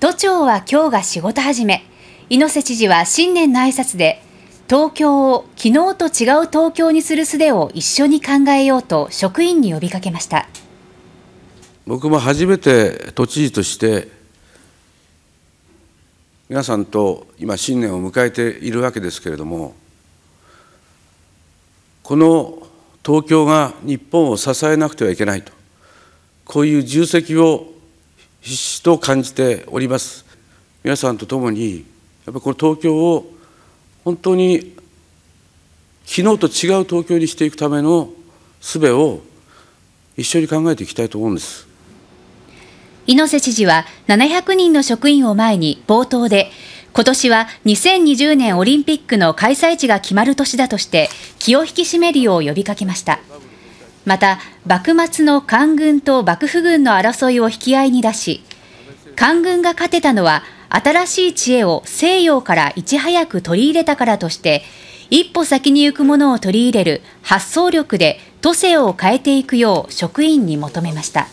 都庁は今日が仕事始め猪瀬知事は新年の挨拶で東京を昨日と違う東京にする術を一緒に考えようと職員に呼びかけました僕も初めて都知事として皆さんと今新年を迎えているわけですけれどもこの東京が日本を支えなくてはいけないとこういう重責を必死と感じております皆さんと共にやっぱりこの東京を本当に昨日と違う東京にしていくための術を一緒に考えていきたいと思うんです猪瀬知事は700人の職員を前に冒頭で今年は2020年オリンピックの開催地が決まる年だとして気を引き締めるよう呼びかけました。また幕末の官軍と幕府軍の争いを引き合いに出し官軍が勝てたのは新しい知恵を西洋からいち早く取り入れたからとして一歩先に行くものを取り入れる発想力で都政を変えていくよう職員に求めました。